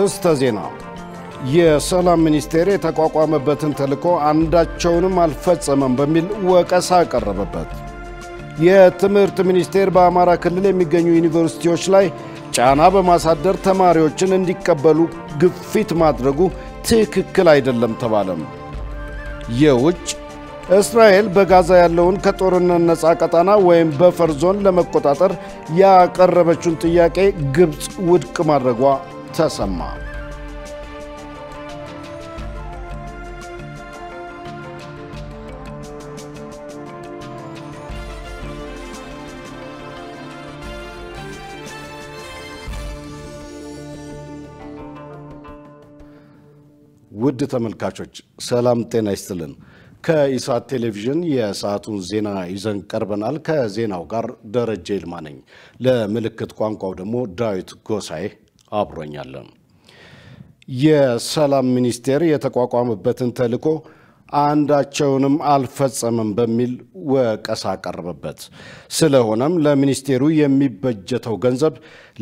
አርዕስተ ዜና የሰላም ሚኒስቴር የተቋቋመበትን ተልዕኮ አንዳቸውንም አልፈጸመም በሚል ወቀሳ ቀረበበት። የትምህርት ሚኒስቴር በአማራ ክልል የሚገኙ ዩኒቨርሲቲዎች ላይ ጫና በማሳደር ተማሪዎችን እንዲቀበሉ ግፊት ማድረጉ ትክክል አይደለም ተባለም። የውጭ እስራኤል በጋዛ ያለውን ከጦርነት ነፃ ቀጣና ወይም በፈር ዞን ለመቆጣጠር ያቀረበችውን ጥያቄ ግብፅ ውድቅ ማድረጓ ተሰማ ውድ ተመልካቾች ሰላም ጤና ይስጥልን። ከኢሳት ቴሌቪዥን የሰዓቱን ዜና ይዘን ቀርበናል። ከዜናው ጋር ደረጀ ይልማ ነኝ። ለምልክት ቋንቋው ደግሞ ዳዊት ጎሳዬ አብሮኛለን። የሰላም ሚኒስቴር የተቋቋመበትን ተልዕኮ አንዳቸውንም አልፈጸምም በሚል ወቀሳ ቀረበበት። ስለሆነም ለሚኒስቴሩ የሚበጀተው ገንዘብ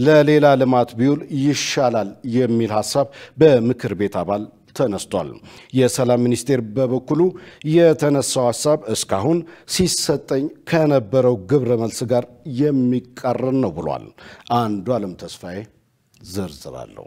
ለሌላ ልማት ቢውል ይሻላል የሚል ሀሳብ በምክር ቤት አባል ተነስቷል። የሰላም ሚኒስቴር በበኩሉ የተነሳው ሀሳብ እስካሁን ሲሰጠኝ ከነበረው ግብረ መልስ ጋር የሚቃረን ነው ብሏል። አንዱ አለም ተስፋዬ ዘርዝራለሁ።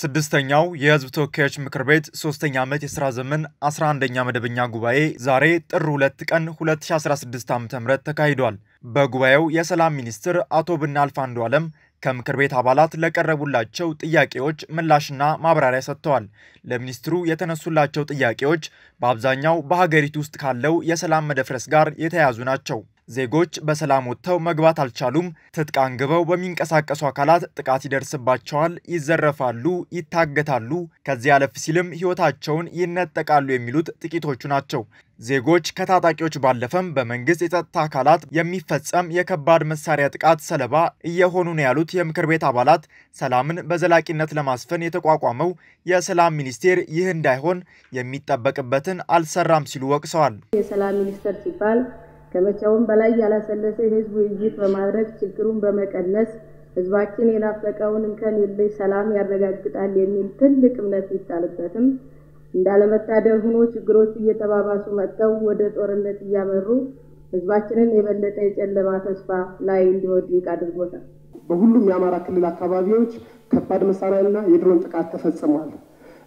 ስድስተኛው የህዝብ ተወካዮች ምክር ቤት ሶስተኛ ዓመት የሥራ ዘመን 11ኛ መደበኛ ጉባኤ ዛሬ ጥር 2 ቀን 2016 ዓ ም ተካሂዷል። በጉባኤው የሰላም ሚኒስትር አቶ ብናልፍ ዓለም ከምክር ቤት አባላት ለቀረቡላቸው ጥያቄዎች ምላሽና ማብራሪያ ሰጥተዋል። ለሚኒስትሩ የተነሱላቸው ጥያቄዎች በአብዛኛው በሀገሪቱ ውስጥ ካለው የሰላም መደፍረስ ጋር የተያያዙ ናቸው። ዜጎች በሰላም ወጥተው መግባት አልቻሉም። ትጥቅ አንግበው በሚንቀሳቀሱ አካላት ጥቃት ይደርስባቸዋል፣ ይዘረፋሉ፣ ይታገታሉ፣ ከዚህ አለፍ ሲልም ህይወታቸውን ይነጠቃሉ የሚሉት ጥቂቶቹ ናቸው። ዜጎች ከታጣቂዎች ባለፈም በመንግስት የጸጥታ አካላት የሚፈጸም የከባድ መሳሪያ ጥቃት ሰለባ እየሆኑ ነው ያሉት የምክር ቤት አባላት ሰላምን በዘላቂነት ለማስፈን የተቋቋመው የሰላም ሚኒስቴር ይህ እንዳይሆን የሚጠበቅበትን አልሰራም ሲሉ ወቅሰዋል። የሰላም ሚኒስቴር ሲባል ከመቼውም በላይ ያላሰለሰ የህዝብ ውይይት በማድረግ ችግሩን በመቀነስ ህዝባችን የናፈቀውን እንከን የለሽ ሰላም ያረጋግጣል የሚል ትልቅ እምነት ቢጣልበትም እንዳለመታደል ሆኖ ችግሮች እየተባባሱ መጥተው ወደ ጦርነት እያመሩ ህዝባችንን የበለጠ የጨለማ ተስፋ ላይ እንዲወድቅ አድርጎታል። በሁሉም የአማራ ክልል አካባቢዎች ከባድ መሳሪያና የድሮን ጥቃት ተፈጽሟል።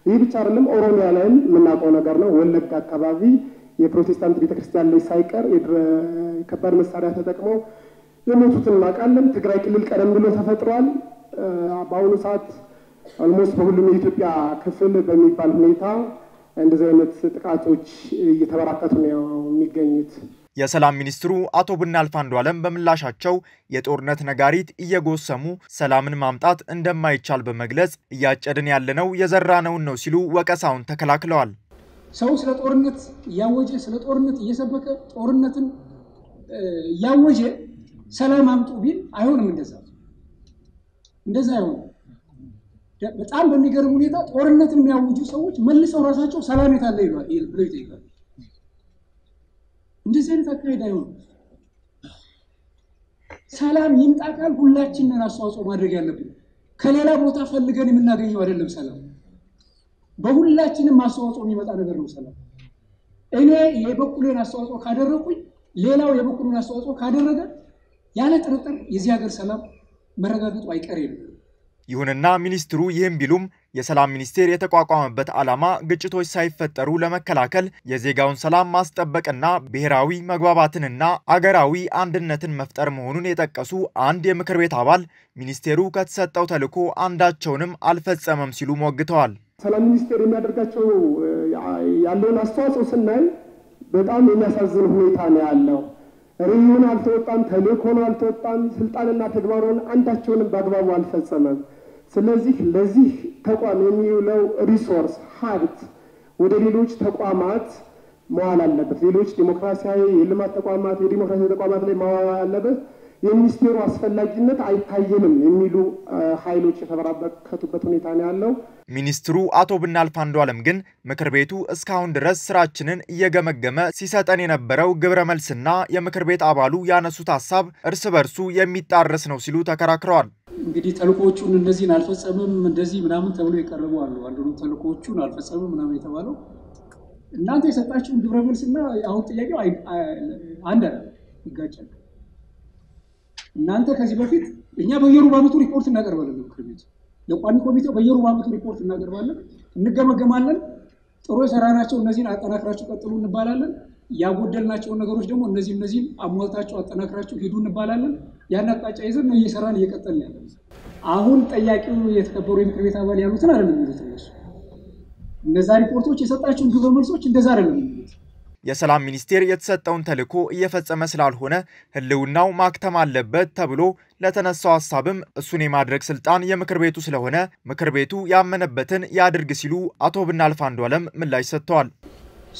ይህ ብቻ አይደለም፣ ኦሮሚያ ላይም የምናውቀው ነገር ነው። ወለጋ አካባቢ የፕሮቴስታንት ቤተክርስቲያን ላይ ሳይቀር ከባድ መሳሪያ ተጠቅመው የሞቱት እናውቃለን። ትግራይ ክልል ቀደም ብሎ ተፈጥሯል። በአሁኑ ሰዓት ኦልሞስት በሁሉም የኢትዮጵያ ክፍል በሚባል ሁኔታ እንደዚህ አይነት ጥቃቶች እየተበራከቱ ነው የሚገኙት። የሰላም ሚኒስትሩ አቶ ብናልፍ አንዱዓለም በምላሻቸው የጦርነት ነጋሪት እየጎሰሙ ሰላምን ማምጣት እንደማይቻል በመግለጽ እያጨድን ያለነው የዘራነውን ነው ሲሉ ወቀሳውን ተከላክለዋል። ሰው ስለ ጦርነት እያወጀ ስለ ጦርነት እየሰበከ ጦርነትን እያወጀ ሰላም አምጡ ቢል አይሆንም። እንደዛ እንደዛ አይሆንም። በጣም በሚገርም ሁኔታ ጦርነትን የሚያውጁ ሰዎች መልሰው ራሳቸው ሰላም የታለ ብለው ይጠይቃሉ። እንደዚህ አይነት አካሄድ አይሆንም። ሰላም ይምጣ ካል ሁላችንን አስተዋጽኦ ማድረግ ያለብን ከሌላ ቦታ ፈልገን የምናገኘው አይደለም ሰላም በሁላችንም አስተዋጽኦ የሚመጣ ነገር ነው ሰላም። እኔ የበኩሌን አስተዋጽኦ ካደረኩኝ፣ ሌላው የበኩሉን አስተዋጽኦ ካደረገ ያለ ጥርጥር የዚህ ሀገር ሰላም መረጋገጡ አይቀሬ ነው። ይሁንና ሚኒስትሩ ይህም ቢሉም የሰላም ሚኒስቴር የተቋቋመበት ዓላማ ግጭቶች ሳይፈጠሩ ለመከላከል የዜጋውን ሰላም ማስጠበቅና ብሔራዊ መግባባትንና አገራዊ አንድነትን መፍጠር መሆኑን የጠቀሱ አንድ የምክር ቤት አባል ሚኒስቴሩ ከተሰጠው ተልዕኮ አንዳቸውንም አልፈጸመም ሲሉ ሞግተዋል። ሰላም ሚኒስቴር የሚያደርጋቸው ያለውን አስተዋጽኦ ስናይ በጣም የሚያሳዝን ሁኔታ ነው ያለው። ርዕዩን አልተወጣም፣ ተልእኮን አልተወጣም፣ ስልጣንና ተግባሩን አንዳቸውንም በአግባቡ አልፈጸመም። ስለዚህ ለዚህ ተቋም የሚውለው ሪሶርስ ሀብት ወደ ሌሎች ተቋማት መዋል አለበት። ሌሎች ዲሞክራሲያዊ የልማት ተቋማት የዲሞክራሲያዊ ተቋማት ላይ መዋል አለበት። የሚኒስቴሩ አስፈላጊነት አይታየንም የሚሉ ኃይሎች የተበራከቱበት ሁኔታ ነው ያለው። ሚኒስትሩ አቶ ብናልፍ አንዱዓለም ግን ምክር ቤቱ እስካሁን ድረስ ስራችንን እየገመገመ ሲሰጠን የነበረው ግብረ መልስና የምክር ቤት አባሉ ያነሱት ሀሳብ እርስ በርሱ የሚጣረስ ነው ሲሉ ተከራክረዋል። እንግዲህ ተልኮቹን እነዚህን አልፈጸምም እንደዚህ ምናምን ተብሎ የቀረቡ አሉ አንዱ ተልኮቹን አልፈጸምም ምናምን የተባለው እናንተ የሰጣችሁን ግብረ መልስና አሁን ጥያቄው አንድ አይደለም፣ ይጋጫል። እናንተ ከዚህ በፊት እኛ በየሩብ ዓመቱ ሪፖርት እናቀርባለን ምክር ቤቱ ለቋሚ ኮሚቴው በየሩብ ዓመቱ ሪፖርት እናቀርባለን፣ እንገመገማለን። ጥሩ የሰራናቸው እነዚህን አጠናክራችሁ ቀጥሉ እንባላለን። ያጎደልናቸውን ነገሮች ደግሞ እነዚህ እነዚህም አሟልታችሁ አጠናክራችሁ ሂዱ እንባላለን። ያን አቅጣጫ ይዘን ነው እየሰራን እየቀጠልን ያለ። አሁን ጠያቂው የተከበሩ የምክር ቤት አባል ያሉትን አይደለም የሚሉት እነሱ እነዛ ሪፖርቶች የሰጣችሁን ግብረ መልሶች እንደዛ አይደለም የሚሉት የሰላም ሚኒስቴር የተሰጠውን ተልዕኮ እየፈጸመ ስላልሆነ ህልውናው ማክተም አለበት ተብሎ ለተነሳው ሀሳብም እሱን የማድረግ ስልጣን የምክር ቤቱ ስለሆነ ምክር ቤቱ ያመነበትን ያድርግ ሲሉ አቶ ብናልፍ አንዱዓለም ምላሽ ሰጥተዋል።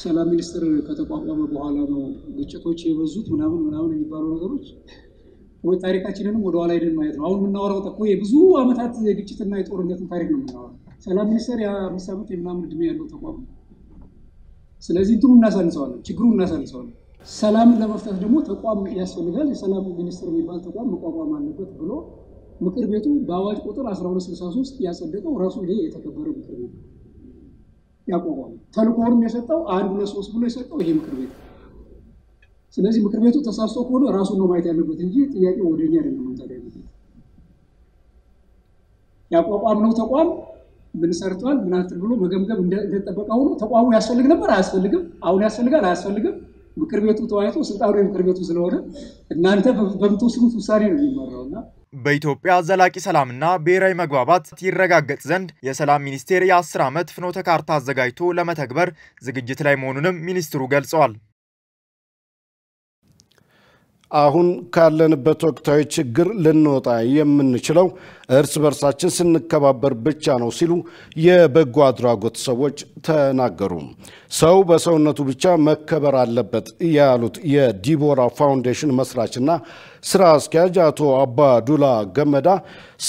ሰላም ሚኒስቴር ከተቋቋመ በኋላ ነው ግጭቶች የበዙት ምናምን ምናምን የሚባሉ ነገሮች ወይ ታሪካችንንም ወደኋላ ሄደን ማየት ነው። አሁን የምናወራው ጠቆ የብዙ ዓመታት የግጭትና የጦርነትን ታሪክ ነው የምናወራው። ሰላም ሚኒስትር የአምስት ዓመት የምናምን እድሜ ያለው ተቋም ነው። ስለዚህ እንትኑ እናሳንሰዋለን፣ ችግሩ እናሳንሰዋለን። ሰላምን ለመፍታት ደግሞ ተቋም ያስፈልጋል። የሰላም ሚኒስቴር የሚባል ተቋም መቋቋም አለበት ብሎ ምክር ቤቱ በአዋጅ ቁጥር 1263 ያጸደቀው ራሱ ይሄ የተከበረ ምክር ቤት ያቋቋመ ተልኮውንም የሰጠው አንድ ለሶስት ብሎ የሰጠው ይሄ ምክር ቤት። ስለዚህ ምክር ቤቱ ተሳስቶ ከሆነ ራሱ ነው ማየት ያለበት እንጂ ጥያቄ ወደኛ አይደለም። ያቋቋም ነው ተቋም ምን ሰርቷል ምን ብሎ መገምገም እንደተጠበቀው ነው። ተቋሙ ያስፈልግ ነበር አያስፈልግም፣ አሁን ያስፈልጋል አያስፈልግም፣ ምክር ቤቱ ተወያይቶ ስልጣኑ የምክር ቤቱ ስለሆነ እናንተ በምትወስኑት ውሳኔ ነው የሚመራው እና በኢትዮጵያ ዘላቂ ሰላምና ብሔራዊ መግባባት ይረጋገጥ ዘንድ የሰላም ሚኒስቴር የአስር ዓመት ፍኖተ ካርታ አዘጋጅቶ ለመተግበር ዝግጅት ላይ መሆኑንም ሚኒስትሩ ገልጸዋል። አሁን ካለንበት ወቅታዊ ችግር ልንወጣ የምንችለው እርስ በርሳችን ስንከባበር ብቻ ነው ሲሉ የበጎ አድራጎት ሰዎች ተናገሩ። ሰው በሰውነቱ ብቻ መከበር አለበት ያሉት የዲቦራ ፋውንዴሽን መስራችና ስራ አስኪያጅ አቶ አባዱላ ገመዳ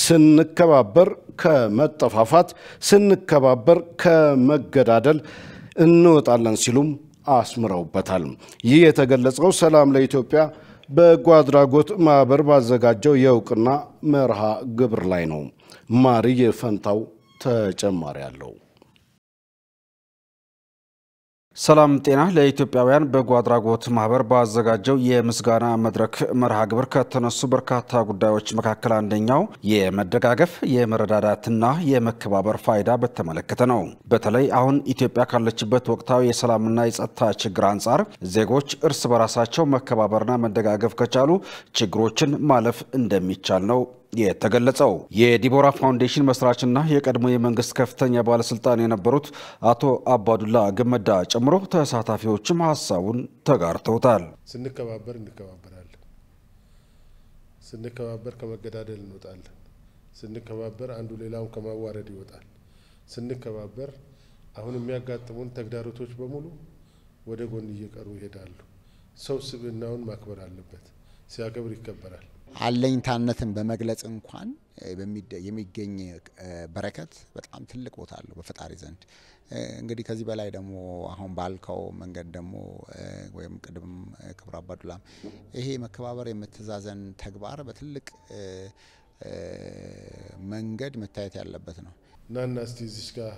ስንከባበር ከመጠፋፋት፣ ስንከባበር ከመገዳደል እንወጣለን ሲሉም አስምረውበታል። ይህ የተገለጸው ሰላም ለኢትዮጵያ በጎ አድራጎት ማህበር ባዘጋጀው የእውቅና መርሃ ግብር ላይ ነው። ማሪ የፈንታው ተጨማሪ አለው። ሰላም ጤና ለኢትዮጵያውያን በጎ አድራጎት ማህበር ባዘጋጀው የምስጋና መድረክ መርሃ ግብር ከተነሱ በርካታ ጉዳዮች መካከል አንደኛው የመደጋገፍ የመረዳዳትና የመከባበር ፋይዳ በተመለከተ ነው። በተለይ አሁን ኢትዮጵያ ካለችበት ወቅታዊ የሰላምና የጸጥታ ችግር አንጻር ዜጎች እርስ በራሳቸው መከባበርና መደጋገፍ ከቻሉ ችግሮችን ማለፍ እንደሚቻል ነው የተገለጸው። የዲቦራ ፋውንዴሽን መስራችና የቀድሞ የመንግስት ከፍተኛ ባለስልጣን የነበሩት አቶ አባዱላ ገመዳ ጨምሮ ተሳታፊዎችም ሀሳቡን ተጋርተውታል። ስንከባበር እንከባበራለን። ስንከባበር ከመገዳደል እንወጣለን። ስንከባበር አንዱ ሌላውን ከማዋረድ ይወጣል። ስንከባበር አሁን የሚያጋጥሙን ተግዳሮቶች በሙሉ ወደ ጎን እየቀሩ ይሄዳሉ። ሰው ስብዕናውን ማክበር አለበት። ሲያከብር ይከበራል። አለኝታነትን በመግለጽ እንኳን የሚገኝ በረከት በጣም ትልቅ ቦታ አለው በፈጣሪ ዘንድ። እንግዲህ ከዚህ በላይ ደግሞ አሁን ባልከው መንገድ ደግሞ ወይም ቅድም ክቡር አባዱላም ይሄ መከባበር የመተዛዘን ተግባር በትልቅ መንገድ መታየት ያለበት ነው። እናና እስቲ እዚች ጋር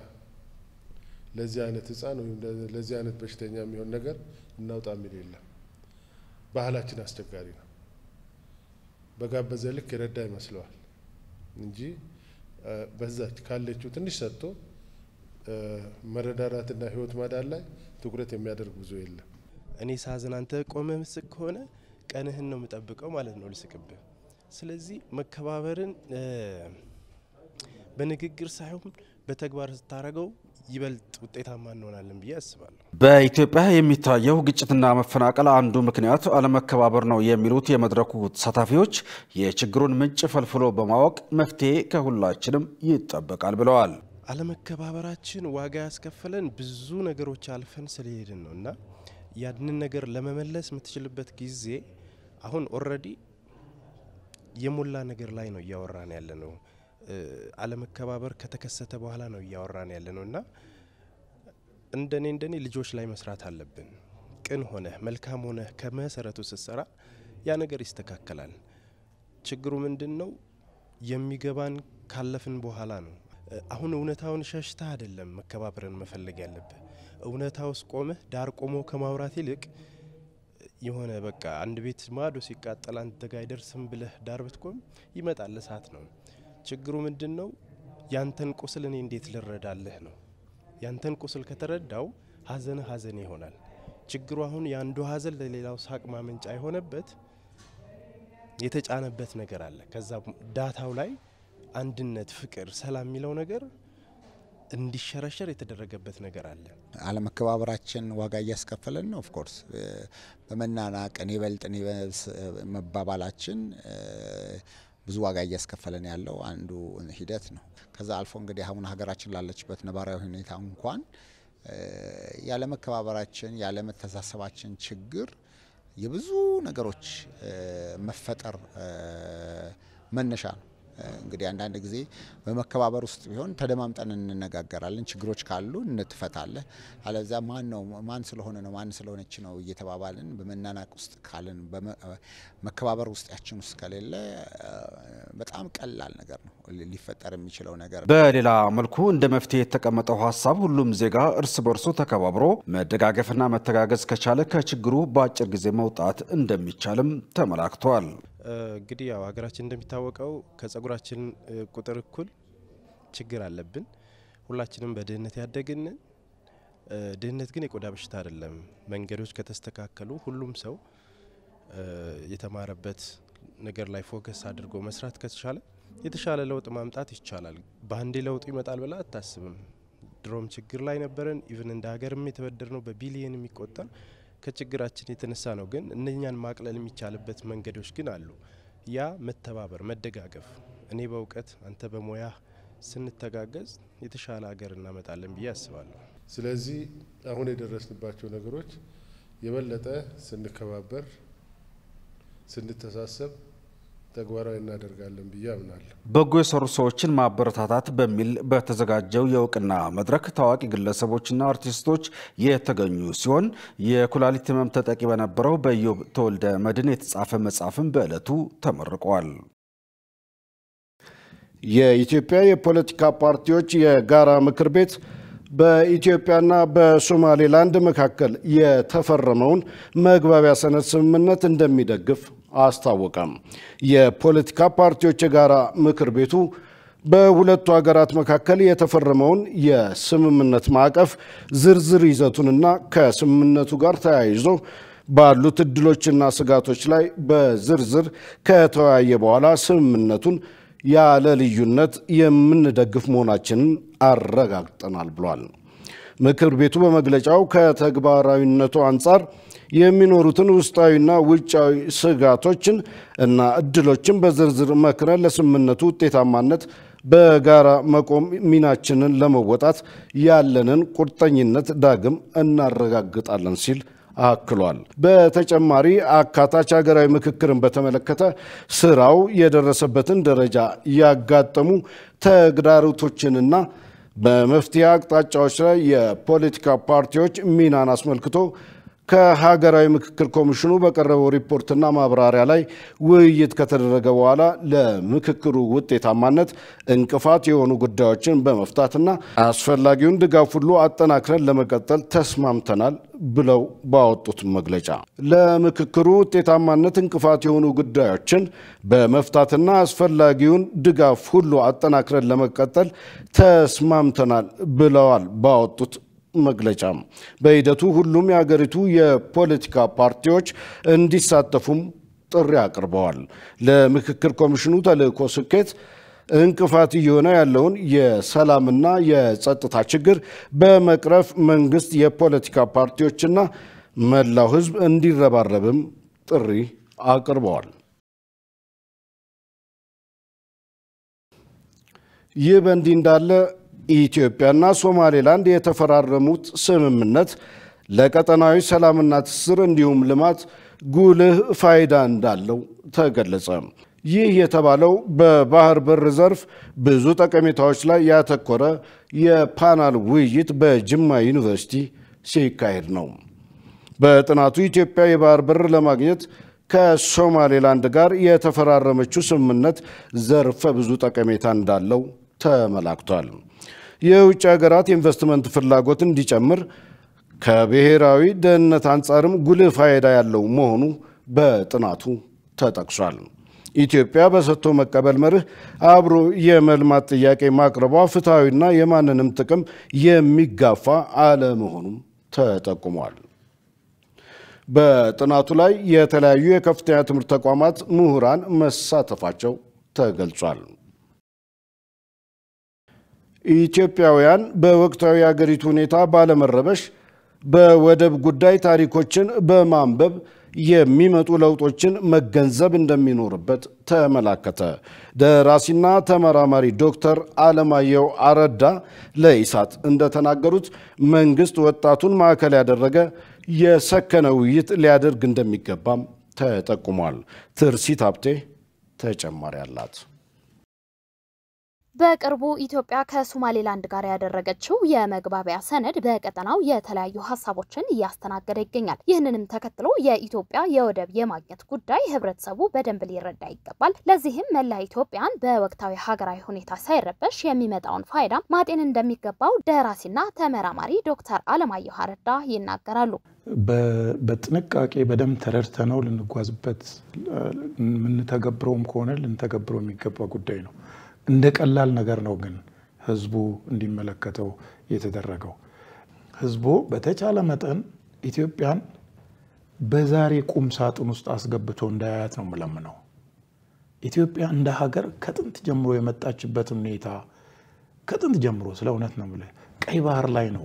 ለዚህ አይነት ህፃን ወይም ለዚህ አይነት በሽተኛ የሚሆን ነገር እናውጣ የሚል የለም። ባህላችን አስቸጋሪ ነው። በጋበዘ ልክ የረዳ ይመስለዋል እንጂ በዛች ካለችው ትንሽ ሰጥቶ መረዳዳትና ህይወት ማዳን ላይ ትኩረት የሚያደርግ ብዙ የለም። እኔ ሳዝን አንተ ቆመ ምስክ ከሆነ ቀንህን ነው የምጠብቀው ማለት ነው ልስቅብህ። ስለዚህ መከባበርን በንግግር ሳይሆን በተግባር ስታደርገው ይበልጥ ውጤታማ እንሆናለን ብዬ አስባለሁ። በኢትዮጵያ የሚታየው ግጭትና መፈናቀል አንዱ ምክንያት አለመከባበር ነው የሚሉት የመድረኩ ተሳታፊዎች የችግሩን ምንጭ ፈልፍሎ በማወቅ መፍትሄ ከሁላችንም ይጠበቃል ብለዋል። አለመከባበራችን ዋጋ ያስከፈለን ብዙ ነገሮች አልፈን ስለሄድን ነው እና ያንን ነገር ለመመለስ የምትችልበት ጊዜ አሁን ኦልሬዲ የሞላ ነገር ላይ ነው እያወራን ያለ ነው። አለመከባበር ከተከሰተ በኋላ ነው እያወራን ያለ ነው እና እንደኔ እንደኔ ልጆች ላይ መስራት አለብን። ቅን ሆነህ መልካም ሆነህ ከመሰረቱ ስትሰራ ያ ነገር ይስተካከላል። ችግሩ ምንድን ነው? የሚገባን ካለፍን በኋላ ነው። አሁን እውነታውን ሸሽተህ አይደለም መከባበርን መፈለግ ያለብህ። እውነታ ውስጥ ቆመህ ዳር ቆሞ ከማውራት ይልቅ የሆነ በቃ አንድ ቤት ማዶ ሲቃጠል አንተ ጋ አይደርስም ብለህ ዳር ብትቆም ይመጣል። እሳት ነው። ችግሩ ምንድን ነው? ያንተን ቁስል እኔ እንዴት ልረዳልህ ነው። ያንተን ቁስል ከተረዳው ሀዘን ሀዘን ይሆናል። ችግሩ አሁን የአንዱ ሀዘን ለሌላው ሳቅ ማመንጫ የሆነበት የተጫነበት ነገር አለ። ከዛ ዳታው ላይ አንድነት፣ ፍቅር፣ ሰላም የሚለው ነገር እንዲሸረሸር የተደረገበት ነገር አለ። አለመከባበራችን ዋጋ እያስከፈለን ነው። ኦፍኮርስ በመናናቅ እኔ በልጥ እኔ መባባላችን ብዙ ዋጋ እያስከፈለን ያለው አንዱ ሂደት ነው። ከዛ አልፎ እንግዲህ አሁን ሀገራችን ላለችበት ነባራዊ ሁኔታ እንኳን ያለመከባበራችን ያለመተሳሰባችን ችግር የብዙ ነገሮች መፈጠር መነሻ ነው። እንግዲህ አንዳንድ ጊዜ በመከባበር ውስጥ ቢሆን ተደማምጠን እንነጋገራለን። ችግሮች ካሉ እንትፈታለ አለዛ ማን ነው ማን ስለሆነ ነው ማን ስለሆነች ነው እየተባባልን በመናናቅ ውስጥ ካልን መከባበር ውስጣችን ውስጥ ከሌለ በጣም ቀላል ነገር ነው ሊፈጠር የሚችለው ነገር። በሌላ መልኩ እንደ መፍትሄ የተቀመጠው ሀሳብ ሁሉም ዜጋ እርስ በርሶ ተከባብሮ መደጋገፍና መተጋገዝ ከቻለ ከችግሩ በአጭር ጊዜ መውጣት እንደሚቻልም ተመላክቷል። እንግዲህ ያው ሀገራችን እንደሚታወቀው ከጸጉራችን ቁጥር እኩል ችግር አለብን። ሁላችንም በድህነት ያደግን። ድህነት ግን የቆዳ በሽታ አይደለም። መንገዶች ከተስተካከሉ ሁሉም ሰው የተማረበት ነገር ላይ ፎከስ አድርጎ መስራት ከተቻለ የተሻለ ለውጥ ማምጣት ይቻላል። በአንዴ ለውጡ ይመጣል ብላ አታስብም። ድሮም ችግር ላይ ነበረን። ኢቨን እንደ ሀገርም የተበደር ነው በቢሊየን የሚቆጠር ከችግራችን የተነሳ ነው። ግን እነኛን ማቅለል የሚቻልበት መንገዶች ግን አሉ። ያ መተባበር፣ መደጋገፍ፣ እኔ በእውቀት አንተ በሙያ ስንተጋገዝ የተሻለ ሀገር እናመጣለን ብዬ አስባለሁ። ስለዚህ አሁን የደረስንባቸው ነገሮች የበለጠ ስንከባበር ስንተሳሰብ ተግባራዊ እናደርጋለን ብዬ አምናለሁ። በጎ የሰሩ ሰዎችን ማበረታታት በሚል በተዘጋጀው የእውቅና መድረክ ታዋቂ ግለሰቦችና አርቲስቶች የተገኙ ሲሆን የኩላሊት ህመም ተጠቂ በነበረው በኢዮብ ተወልደ መድን የተጻፈ መጽሐፍም በዕለቱ ተመርቋል። የኢትዮጵያ የፖለቲካ ፓርቲዎች የጋራ ምክር ቤት በኢትዮጵያና በሶማሌላንድ መካከል የተፈረመውን መግባቢያ ሰነድ ስምምነት እንደሚደግፍ አስታወቀም። የፖለቲካ ፓርቲዎች የጋራ ምክር ቤቱ በሁለቱ ሀገራት መካከል የተፈረመውን የስምምነት ማዕቀፍ ዝርዝር ይዘቱንና ከስምምነቱ ጋር ተያይዞ ባሉት እድሎችና ስጋቶች ላይ በዝርዝር ከተወያየ በኋላ ስምምነቱን ያለ ልዩነት የምንደግፍ መሆናችንን አረጋግጠናል ብሏል። ምክር ቤቱ በመግለጫው ከተግባራዊነቱ አንጻር የሚኖሩትን ውስጣዊና ውጫዊ ስጋቶችን እና እድሎችን በዝርዝር መክረን ለስምምነቱ ውጤታማነት በጋራ መቆም ሚናችንን ለመወጣት ያለንን ቁርጠኝነት ዳግም እናረጋግጣለን ሲል አክሏል። በተጨማሪ አካታች ሀገራዊ ምክክርን በተመለከተ ስራው የደረሰበትን ደረጃ ያጋጠሙ ተግዳሮቶችንና በመፍትሄ አቅጣጫዎች ላይ የፖለቲካ ፓርቲዎች ሚናን አስመልክቶ ከሀገራዊ ምክክር ኮሚሽኑ በቀረበው ሪፖርትና ማብራሪያ ላይ ውይይት ከተደረገ በኋላ ለምክክሩ ውጤታማነት እንቅፋት የሆኑ ጉዳዮችን በመፍታትና አስፈላጊውን ድጋፍ ሁሉ አጠናክረን ለመቀጠል ተስማምተናል ብለው ባወጡት መግለጫ ለምክክሩ ውጤታማነት እንቅፋት የሆኑ ጉዳዮችን በመፍታትና አስፈላጊውን ድጋፍ ሁሉ አጠናክረን ለመቀጠል ተስማምተናል ብለዋል ባወጡት መግለጫ በሂደቱ ሁሉም የሀገሪቱ የፖለቲካ ፓርቲዎች እንዲሳተፉም ጥሪ አቅርበዋል። ለምክክር ኮሚሽኑ ተልእኮ ስኬት እንቅፋት እየሆነ ያለውን የሰላምና የጸጥታ ችግር በመቅረፍ መንግስት፣ የፖለቲካ ፓርቲዎችና መላው ህዝብ እንዲረባረብም ጥሪ አቅርበዋል። ይህ በእንዲህ እንዳለ ኢትዮጵያና ሶማሌላንድ የተፈራረሙት ስምምነት ለቀጠናዊ ሰላምና ትስስር እንዲሁም ልማት ጉልህ ፋይዳ እንዳለው ተገለጸ። ይህ የተባለው በባህር በር ዘርፍ ብዙ ጠቀሜታዎች ላይ ያተኮረ የፓናል ውይይት በጅማ ዩኒቨርሲቲ ሲካሄድ ነው። በጥናቱ ኢትዮጵያ የባህር በር ለማግኘት ከሶማሌላንድ ጋር የተፈራረመችው ስምምነት ዘርፈ ብዙ ጠቀሜታ እንዳለው ተመላክቷል። የውጭ ሀገራት የኢንቨስትመንት ፍላጎት እንዲጨምር ከብሔራዊ ደህንነት አንጻርም ጉልህ ፋይዳ ያለው መሆኑ በጥናቱ ተጠቅሷል። ኢትዮጵያ በሰጥቶ መቀበል መርህ አብሮ የመልማት ጥያቄ ማቅረቧ ፍትሐዊና የማንንም ጥቅም የሚጋፋ አለመሆኑም ተጠቁሟል። በጥናቱ ላይ የተለያዩ የከፍተኛ ትምህርት ተቋማት ምሁራን መሳተፋቸው ተገልጿል። ኢትዮጵያውያን በወቅታዊ የአገሪቱ ሁኔታ ባለመረበሽ በወደብ ጉዳይ ታሪኮችን በማንበብ የሚመጡ ለውጦችን መገንዘብ እንደሚኖርበት ተመላከተ። ደራሲና ተመራማሪ ዶክተር አለማየሁ አረዳ ለኢሳት እንደተናገሩት መንግስት ወጣቱን ማዕከል ያደረገ የሰከነ ውይይት ሊያደርግ እንደሚገባም ተጠቁሟል። ትርሲት ሀብቴ ተጨማሪ አላት። በቅርቡ ኢትዮጵያ ከሶማሌላንድ ጋር ያደረገችው የመግባቢያ ሰነድ በቀጠናው የተለያዩ ሀሳቦችን እያስተናገደ ይገኛል። ይህንንም ተከትሎ የኢትዮጵያ የወደብ የማግኘት ጉዳይ ህብረተሰቡ በደንብ ሊረዳ ይገባል። ለዚህም መላ ኢትዮጵያን በወቅታዊ ሀገራዊ ሁኔታ ሳይረበሽ የሚመጣውን ፋይዳ ማጤን እንደሚገባው ደራሲና ተመራማሪ ዶክተር አለማየሁ አረዳ ይናገራሉ። በጥንቃቄ በደንብ ተረድተነው ልንጓዝበት የምንተገብረውም ከሆነ ልንተገብረው የሚገባ ጉዳይ ነው። እንደ ቀላል ነገር ነው ግን ህዝቡ እንዲመለከተው የተደረገው። ህዝቡ በተቻለ መጠን ኢትዮጵያን በዛሬ ቁም ሳጥን ውስጥ አስገብቶ እንዳያያት ነው የምለምነው። ኢትዮጵያ እንደ ሀገር ከጥንት ጀምሮ የመጣችበትን ሁኔታ ከጥንት ጀምሮ ስለ እውነት ነው የምልህ ቀይ ባህር ላይ ነው።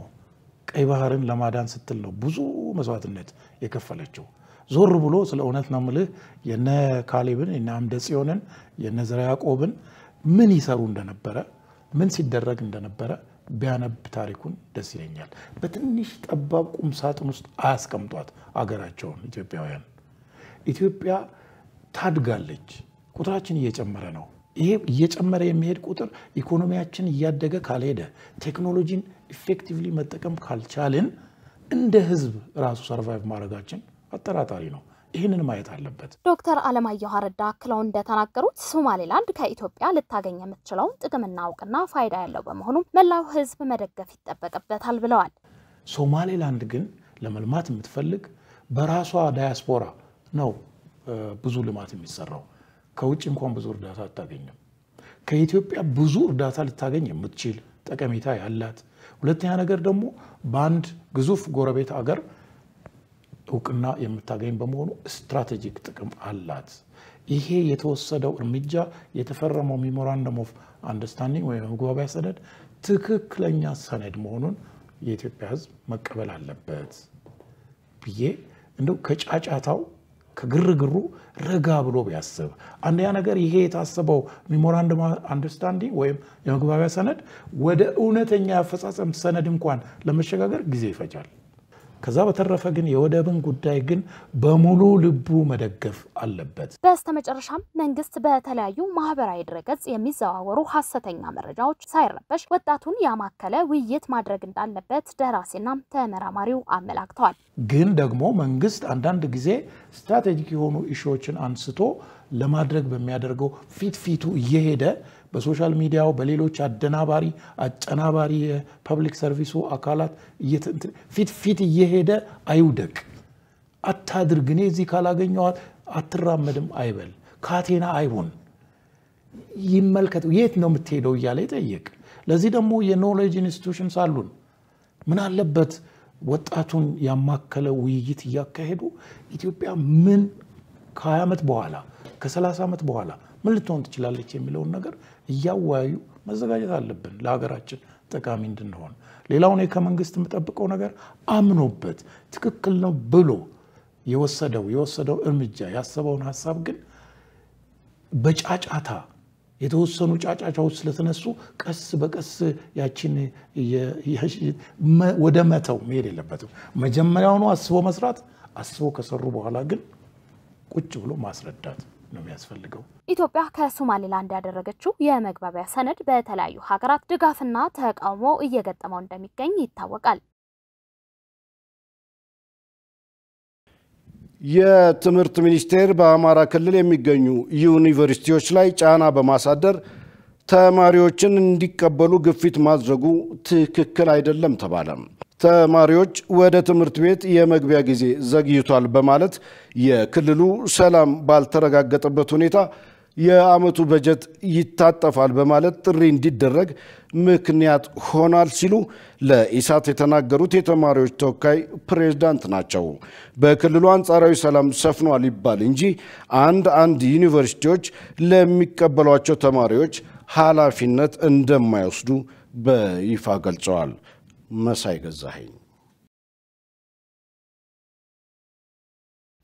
ቀይ ባህርን ለማዳን ስትል ነው ብዙ መስዋዕትነት የከፈለችው። ዞር ብሎ ስለ እውነት ነው የምልህ የነ ካሌብን የነ አምደ ጽዮንን የነ ዘርዓ ያዕቆብን ምን ይሰሩ እንደነበረ ምን ሲደረግ እንደነበረ ቢያነብ ታሪኩን ደስ ይለኛል። በትንሽ ጠባብ ቁም ሳጥን ውስጥ አያስቀምጧት አገራቸውን ኢትዮጵያውያን። ኢትዮጵያ ታድጋለች፣ ቁጥራችን እየጨመረ ነው። ይሄ እየጨመረ የሚሄድ ቁጥር ኢኮኖሚያችን እያደገ ካልሄደ፣ ቴክኖሎጂን ኢፌክቲቭሊ መጠቀም ካልቻልን እንደ ህዝብ ራሱ ሰርቫይቭ ማድረጋችን አጠራጣሪ ነው። ይህንን ማየት አለበት። ዶክተር አለማየሁ አረዳ አክለው እንደተናገሩት ሶማሌላንድ ከኢትዮጵያ ልታገኝ የምትችለውን ጥቅምና እውቅና ፋይዳ ያለው በመሆኑ መላው ሕዝብ መደገፍ ይጠበቅበታል ብለዋል። ሶማሌላንድ ግን ለመልማት የምትፈልግ በራሷ ዳያስፖራ ነው ብዙ ልማት የሚሰራው። ከውጭ እንኳን ብዙ እርዳታ አታገኝም። ከኢትዮጵያ ብዙ እርዳታ ልታገኝ የምትችል ጠቀሜታ ያላት፣ ሁለተኛ ነገር ደግሞ በአንድ ግዙፍ ጎረቤት አገር እውቅና የምታገኝ በመሆኑ ስትራቴጂክ ጥቅም አላት። ይሄ የተወሰደው እርምጃ የተፈረመው ሜሞራንደም ኦፍ አንደርስታንዲንግ ወይም መግባቢያ ሰነድ ትክክለኛ ሰነድ መሆኑን የኢትዮጵያ ሕዝብ መቀበል አለበት ብዬ እንደው ከጫጫታው ከግርግሩ ረጋ ብሎ ቢያስብ አንደኛ ነገር ይሄ የታሰበው ሜሞራንደም አንደርስታንዲንግ ወይም የመግባቢያ ሰነድ ወደ እውነተኛ አፈጻጸም ሰነድ እንኳን ለመሸጋገር ጊዜ ይፈጃል። ከዛ በተረፈ ግን የወደብን ጉዳይ ግን በሙሉ ልቡ መደገፍ አለበት። በስተመጨረሻም መንግስት በተለያዩ ማህበራዊ ድረገጽ የሚዘዋወሩ ሀሰተኛ መረጃዎች ሳይረበሽ ወጣቱን ያማከለ ውይይት ማድረግ እንዳለበት ደራሲና ተመራማሪው አመላክተዋል። ግን ደግሞ መንግስት አንዳንድ ጊዜ ስትራቴጂክ የሆኑ እሾዎችን አንስቶ ለማድረግ በሚያደርገው ፊት ፊቱ እየሄደ በሶሻል ሚዲያው በሌሎች አደናባሪ አጨናባሪ የፐብሊክ ሰርቪሱ አካላት ፊት ፊት እየሄደ አይውደቅ። አታድርግ፣ እኔ እዚህ ካላገኘኋት አትራመድም አይበል። ካቴና አይሆን። ይመልከት፣ የት ነው የምትሄደው እያለ ይጠየቅ። ለዚህ ደግሞ የኖሌጅ ኢንስቲቱሽንስ አሉን። ምን አለበት ወጣቱን ያማከለ ውይይት እያካሄዱ ኢትዮጵያ ምን ከ20 ዓመት በኋላ ከ30 ዓመት በኋላ ምን ልትሆን ትችላለች የሚለውን ነገር እያወያዩ መዘጋጀት አለብን ለሀገራችን ጠቃሚ እንድንሆን። ሌላው እኔ ከመንግስት የምጠብቀው ነገር አምኖበት ትክክል ነው ብሎ የወሰደው የወሰደው እርምጃ ያሰበውን ሀሳብ ግን በጫጫታ የተወሰኑ ጫጫቻዎች ስለተነሱ ቀስ በቀስ ያችን ወደ መተው መሄድ የለበትም። መጀመሪያውኑ አስቦ መስራት፣ አስቦ ከሰሩ በኋላ ግን ቁጭ ብሎ ማስረዳት ነው የሚያስፈልገው። ኢትዮጵያ ከሶማሌላንድ ያደረገችው የመግባቢያ ሰነድ በተለያዩ ሀገራት ድጋፍና ተቃውሞ እየገጠመው እንደሚገኝ ይታወቃል። የትምህርት ሚኒስቴር በአማራ ክልል የሚገኙ ዩኒቨርሲቲዎች ላይ ጫና በማሳደር ተማሪዎችን እንዲቀበሉ ግፊት ማድረጉ ትክክል አይደለም ተባለም። ተማሪዎች ወደ ትምህርት ቤት የመግቢያ ጊዜ ዘግይቷል በማለት የክልሉ ሰላም ባልተረጋገጠበት ሁኔታ የዓመቱ በጀት ይታጠፋል በማለት ጥሪ እንዲደረግ ምክንያት ሆኗል ሲሉ ለኢሳት የተናገሩት የተማሪዎች ተወካይ ፕሬዝዳንት ናቸው። በክልሉ አንጻራዊ ሰላም ሰፍኗል ይባል እንጂ አንድ አንድ ዩኒቨርሲቲዎች ለሚቀበሏቸው ተማሪዎች ኃላፊነት እንደማይወስዱ በይፋ ገልጸዋል። መሳይ ገዛኸኝ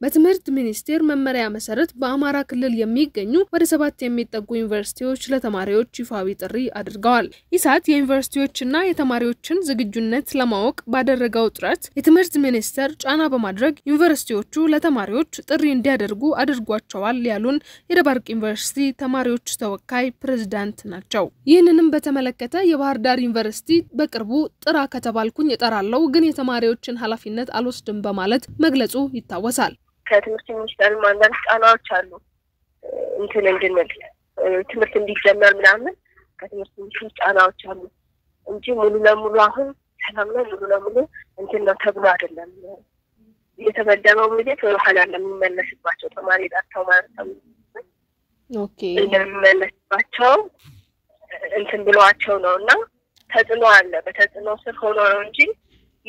በትምህርት ሚኒስቴር መመሪያ መሰረት በአማራ ክልል የሚገኙ ወደ ሰባት የሚጠጉ ዩኒቨርሲቲዎች ለተማሪዎች ይፋዊ ጥሪ አድርገዋል። ኢሳት የዩኒቨርሲቲዎችና የተማሪዎችን ዝግጁነት ለማወቅ ባደረገው ጥረት የትምህርት ሚኒስቴር ጫና በማድረግ ዩኒቨርሲቲዎቹ ለተማሪዎች ጥሪ እንዲያደርጉ አድርጓቸዋል ያሉን የደባርቅ ዩኒቨርሲቲ ተማሪዎች ተወካይ ፕሬዝዳንት ናቸው። ይህንንም በተመለከተ የባህር ዳር ዩኒቨርሲቲ በቅርቡ ጥራ ከተባልኩኝ እጠራለሁ፣ ግን የተማሪዎችን ኃላፊነት አልወስድም በማለት መግለጹ ይታወሳል። ከትምህርት ሚኒስቴር አንዳንድ ጫናዎች አሉ። እንትን እንድንል ትምህርት እንዲጀመር ምናምን ከትምህርት ሚኒስቴር ጫናዎች አሉ እንጂ ሙሉ ለሙሉ አሁን ሰላም ላይ ሙሉ ለሙሉ እንትን ነው ተብሎ አይደለም የተመደበው በጀት ወደኋላ እንደሚመለስባቸው ተማሪ ጠርተው ማለት ነው እንደሚመለስባቸው እንትን ብለዋቸው ነው እና ተጽዕኖ አለ። በተጽዕኖ ስር ሆኖ ነው እንጂ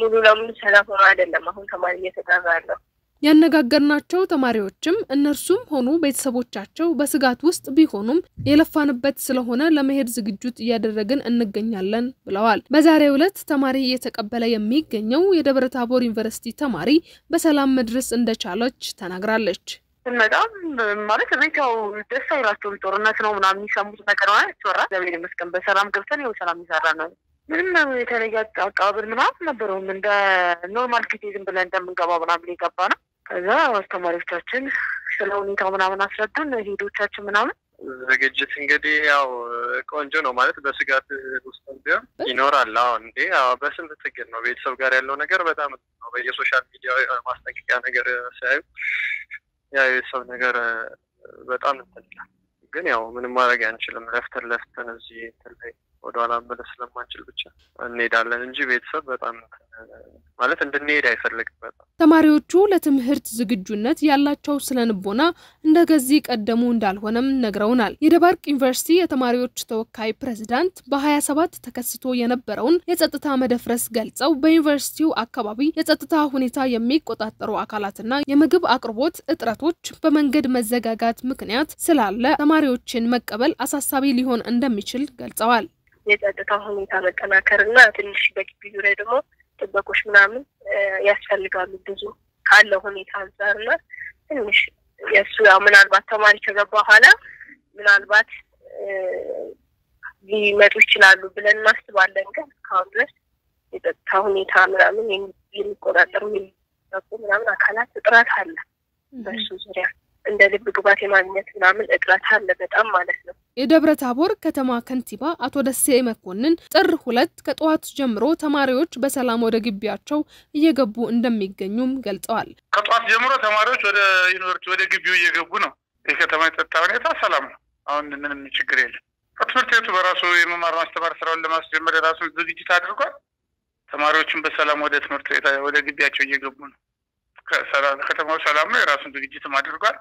ሙሉ ለሙሉ ሰላም ሆኖ አይደለም አሁን ተማሪ እየተጠራ ያለው። ያነጋገርናቸው ተማሪዎችም እነርሱም ሆኑ ቤተሰቦቻቸው በስጋት ውስጥ ቢሆኑም የለፋንበት ስለሆነ ለመሄድ ዝግጁት እያደረግን እንገኛለን ብለዋል። በዛሬው ዕለት ተማሪ እየተቀበለ የሚገኘው የደብረ ታቦር ዩኒቨርሲቲ ተማሪ በሰላም መድረስ እንደቻለች ተናግራለች። ስንመጣም ማለት ቤት ያው ደስ አይላቸውም። ጦርነት ነው ምናምን የሚሰሙት ነገር ሆነ ይወራል። እግዚአብሔር ይመስገን በሰላም ገብተን ይኸው ሰላም ይሰራ ነው። ምንም የተለየ አቀባበል ምናምን ነበረውም እንደ ኖርማል ጊዜ ዝም ብለን እንደምንገባ ምናምን የገባ ነው እዛ አስተማሪዎቻችን ስለ ሁኔታው ምናምን አስረዱን። ሄዶቻችን ምናምን ዝግጅት እንግዲህ ያው ቆንጆ ነው ማለት በስጋት ውስጥ ቢሆን ይኖራል። አሁን እንዴ በስንት ችግር ነው ቤተሰብ ጋር ያለው ነገር በጣም ነው። በየሶሻል ሚዲያ ማስጠንቀቂያ ነገር ሲያዩ ያ የቤተሰብ ነገር በጣም እንትንላል። ግን ያው ምንም ማድረግ አንችልም። ለፍተን ለፍተን እዚህ እንትን ላይ ወደኋላ መለስ ስለማንችል ብቻ እንሄዳለን እንጂ ቤተሰብ በጣም ማለት እንድንሄድ አይፈልግም። በጣም ተማሪዎቹ ለትምህርት ዝግጁነት ያላቸው ስነልቦና እንደ ቀደሙ እንዳልሆነም ነግረውናል። የደባርቅ ዩኒቨርሲቲ የተማሪዎች ተወካይ ፕሬዚዳንት በ27 ተከስቶ የነበረውን የጸጥታ መደፍረስ ገልጸው በዩኒቨርሲቲው አካባቢ የጸጥታ ሁኔታ የሚቆጣጠሩ አካላትና የምግብ አቅርቦት እጥረቶች በመንገድ መዘጋጋት ምክንያት ስላለ ተማሪዎችን መቀበል አሳሳቢ ሊሆን እንደሚችል ገልጸዋል። የጸጥታ ሁኔታ መጠናከር እና ትንሽ በግቢ ዙሪያ ደግሞ ጥበቆች ምናምን ያስፈልጋሉ ብዙ ካለ ሁኔታ አንጻር እና ትንሽ የእሱ ያው ምናልባት ተማሪ ከገባ በኋላ ምናልባት ሊመጡ ይችላሉ ብለን እናስባለን። ግን እስካሁን ድረስ የጸጥታ ሁኔታ ምናምን የሚቆጣጠሩ ምናምን አካላት እጥረት አለ። በእሱ ዙሪያ እንደ ልብ ግባት የማግኘት ምናምን እጥረት አለ በጣም ማለት ነው። የደብረ ታቦር ከተማ ከንቲባ አቶ ደሴ መኮንን ጥር ሁለት ከጠዋት ጀምሮ ተማሪዎች በሰላም ወደ ግቢያቸው እየገቡ እንደሚገኙም ገልጸዋል። ከጠዋት ጀምሮ ተማሪዎች ወደ ዩኒቨርሲቲ ወደ ግቢው እየገቡ ነው። የከተማ የጸጥታ ሁኔታ ሰላም ነው። አሁን ምንም ችግር የለም። ከትምህርት ቤቱ በራሱ የመማር ማስተማር ስራውን ለማስጀመር የራሱን ዝግጅት አድርጓል። ተማሪዎችን በሰላም ወደ ትምህርት ቤት ወደ ግቢያቸው እየገቡ ነው። ከተማው ሰላም ነው። የራሱን ዝግጅትም አድርጓል።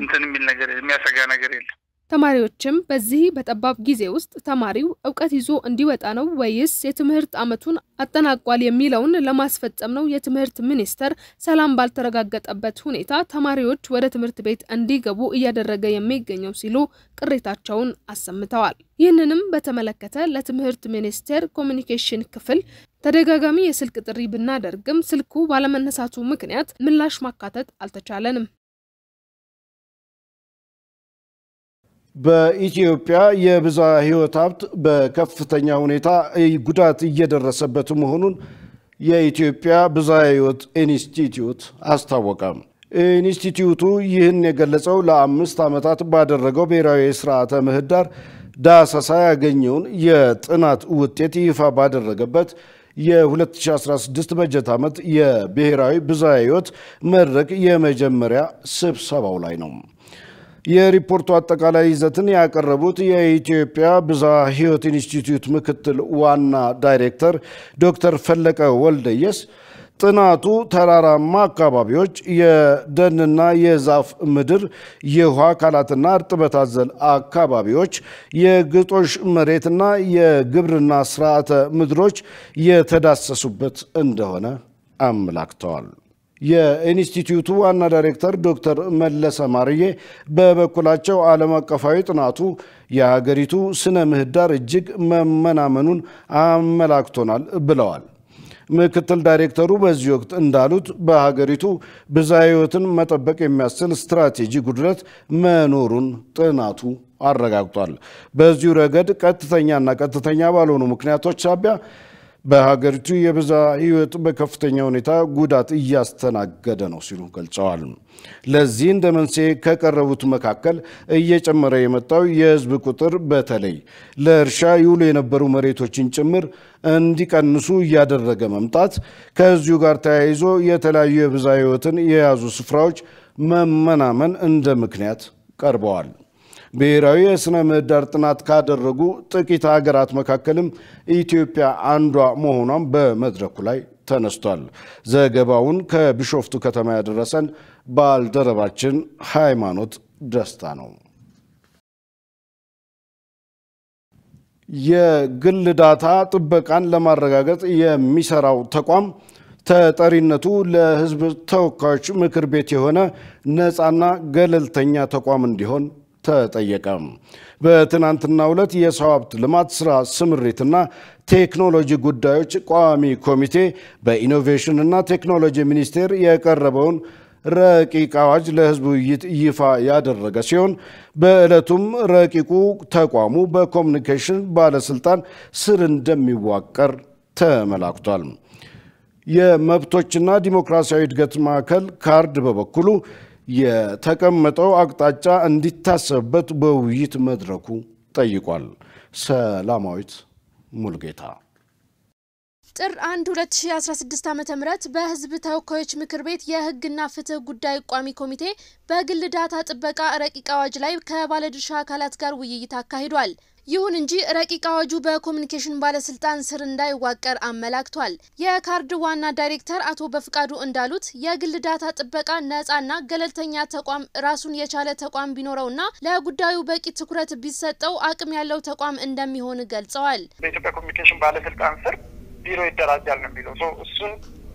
እንትን የሚል ነገር የሚያሰጋ ነገር የለም። ተማሪዎችም በዚህ በጠባብ ጊዜ ውስጥ ተማሪው እውቀት ይዞ እንዲወጣ ነው ወይስ የትምህርት ዓመቱን አጠናቋል የሚለውን ለማስፈጸም ነው? የትምህርት ሚኒስቴር ሰላም ባልተረጋገጠበት ሁኔታ ተማሪዎች ወደ ትምህርት ቤት እንዲገቡ እያደረገ የሚገኘው ሲሉ ቅሬታቸውን አሰምተዋል። ይህንንም በተመለከተ ለትምህርት ሚኒስቴር ኮሚኒኬሽን ክፍል ተደጋጋሚ የስልክ ጥሪ ብናደርግም ስልኩ ባለመነሳቱ ምክንያት ምላሽ ማካተት አልተቻለንም። በኢትዮጵያ የብዝሃ ሕይወት ሀብት በከፍተኛ ሁኔታ ጉዳት እየደረሰበት መሆኑን የኢትዮጵያ ብዝሃ ሕይወት ኢንስቲትዩት አስታወቀም። ኢንስቲትዩቱ ይህን የገለጸው ለአምስት ዓመታት ባደረገው ብሔራዊ የስርዓተ ምህዳር ዳሰሳ ያገኘውን የጥናት ውጤት ይፋ ባደረገበት የ2016 በጀት ዓመት የብሔራዊ ብዝሃ ሕይወት መድረክ የመጀመሪያ ስብሰባው ላይ ነው። የሪፖርቱ አጠቃላይ ይዘትን ያቀረቡት የኢትዮጵያ ብዝሃ ሕይወት ኢንስቲትዩት ምክትል ዋና ዳይሬክተር ዶክተር ፈለቀ ወልደየስ ጥናቱ ተራራማ አካባቢዎች የደንና የዛፍ ምድር፣ የውሃ አካላትና እርጥበት አዘል አካባቢዎች፣ የግጦሽ መሬትና የግብርና ስርዓተ ምድሮች የተዳሰሱበት እንደሆነ አመላክተዋል። የኢንስቲትዩቱ ዋና ዳይሬክተር ዶክተር መለሰ ማርዬ በበኩላቸው ዓለም አቀፋዊ ጥናቱ የሀገሪቱ ስነ ምህዳር እጅግ መመናመኑን አመላክቶናል ብለዋል። ምክትል ዳይሬክተሩ በዚህ ወቅት እንዳሉት በሀገሪቱ ብዝሃ ሕይወትን መጠበቅ የሚያስችል ስትራቴጂ ጉድለት መኖሩን ጥናቱ አረጋግጧል። በዚሁ ረገድ ቀጥተኛና ቀጥተኛ ባልሆኑ ምክንያቶች ሳቢያ በሀገሪቱ የብዝሃ ሕይወት በከፍተኛ ሁኔታ ጉዳት እያስተናገደ ነው ሲሉ ገልጸዋል። ለዚህ እንደ መንስኤ ከቀረቡት መካከል እየጨመረ የመጣው የህዝብ ቁጥር በተለይ ለእርሻ ይውሉ የነበሩ መሬቶችን ጭምር እንዲቀንሱ እያደረገ መምጣት፣ ከዚሁ ጋር ተያይዞ የተለያዩ የብዝሃ ሕይወትን የያዙ ስፍራዎች መመናመን እንደ ምክንያት ቀርበዋል። ብሔራዊ የሥነ ምህዳር ጥናት ካደረጉ ጥቂት ሀገራት መካከልም ኢትዮጵያ አንዷ መሆኗም በመድረኩ ላይ ተነስቷል። ዘገባውን ከቢሾፍቱ ከተማ ያደረሰን ባልደረባችን ሃይማኖት ደስታ ነው። የግል ዳታ ጥበቃን ለማረጋገጥ የሚሰራው ተቋም ተጠሪነቱ ለሕዝብ ተወካዮች ምክር ቤት የሆነ ነፃና ገለልተኛ ተቋም እንዲሆን ተጠየቀ። በትናንትና ዕለት የሰው ሀብት ልማት ስራ ስምሪትና ቴክኖሎጂ ጉዳዮች ቋሚ ኮሚቴ በኢኖቬሽንና ቴክኖሎጂ ሚኒስቴር የቀረበውን ረቂቅ አዋጅ ለህዝቡ ውይይት ይፋ ያደረገ ሲሆን በዕለቱም ረቂቁ ተቋሙ በኮሚኒኬሽን ባለስልጣን ስር እንደሚዋቀር ተመላክቷል። የመብቶችና ዲሞክራሲያዊ እድገት ማዕከል ካርድ በበኩሉ የተቀመጠው አቅጣጫ እንዲታሰብበት በውይይት መድረኩ ጠይቋል። ሰላማዊት ሙልጌታ ጥር 1 2016 ዓ ም በህዝብ ተወካዮች ምክር ቤት የህግና ፍትህ ጉዳይ ቋሚ ኮሚቴ በግል ዳታ ጥበቃ ረቂቅ አዋጅ ላይ ከባለድርሻ አካላት ጋር ውይይት አካሂዷል። ይሁን እንጂ ረቂቅ አዋጁ በኮሚኒኬሽን ባለስልጣን ስር እንዳይዋቀር አመላክቷል። የካርድ ዋና ዳይሬክተር አቶ በፍቃዱ እንዳሉት የግል ዳታ ጥበቃ ነጻና ገለልተኛ ተቋም ራሱን የቻለ ተቋም ቢኖረውና ለጉዳዩ በቂ ትኩረት ቢሰጠው አቅም ያለው ተቋም እንደሚሆን ገልጸዋል። በኢትዮጵያ ኮሚኒኬሽን ባለስልጣን ስር ቢሮ ይደራጃል ነው የሚለው እሱን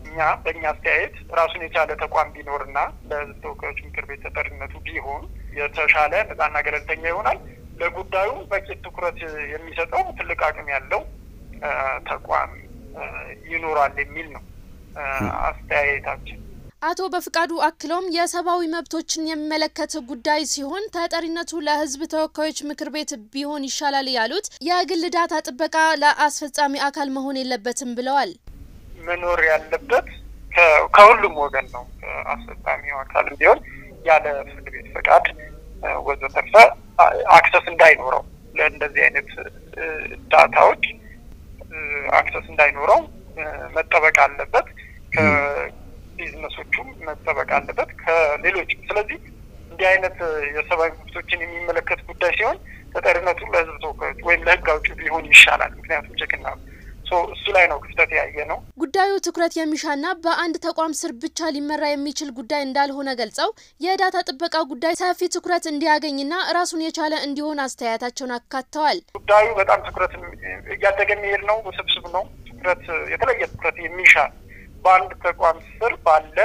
እኛ በእኛ አስተያየት ራሱን የቻለ ተቋም ቢኖርና ለተወካዮች ምክር ቤት ተጠሪነቱ ቢሆን የተሻለ ነጻና ገለልተኛ ይሆናል። ለጉዳዩ በቂ ትኩረት የሚሰጠው ትልቅ አቅም ያለው ተቋም ይኖራል የሚል ነው አስተያየታችን። አቶ በፍቃዱ አክለውም የሰብአዊ መብቶችን የሚመለከት ጉዳይ ሲሆን ተጠሪነቱ ለሕዝብ ተወካዮች ምክር ቤት ቢሆን ይሻላል ያሉት የግል ዳታ ጥበቃ ለአስፈጻሚ አካል መሆን የለበትም ብለዋል። መኖር ያለበት ከሁሉም ወገን ነው። አስፈጻሚው አካል ቢሆን ያለ ፍርድ ቤት ፈቃድ ወዘተርፈ አክሰስ እንዳይኖረው ለእንደዚህ አይነት ዳታዎች አክሰስ እንዳይኖረው መጠበቅ አለበት። ከቢዝነሶቹም መጠበቅ አለበት ከሌሎች። ስለዚህ እንዲህ አይነት የሰብአዊ መብቶችን የሚመለከት ጉዳይ ሲሆን ተጠሪነቱ ለህዝብ ተወካዮች ወይም ለህግ አውጪ ቢሆን ይሻላል። ምክንያቱም ቼክና እሱ ላይ ነው ክፍተት ያየ ነው። ጉዳዩ ትኩረት የሚሻና በአንድ ተቋም ስር ብቻ ሊመራ የሚችል ጉዳይ እንዳልሆነ ገልጸው የዳታ ጥበቃ ጉዳይ ሰፊ ትኩረት እንዲያገኝና ራሱን የቻለ እንዲሆን አስተያየታቸውን አካተዋል። ጉዳዩ በጣም ትኩረት እያደገ የሚሄድ ነው። ውስብስብ ነው። ትኩረት የተለየ ትኩረት የሚሻ በአንድ ተቋም ስር ባለ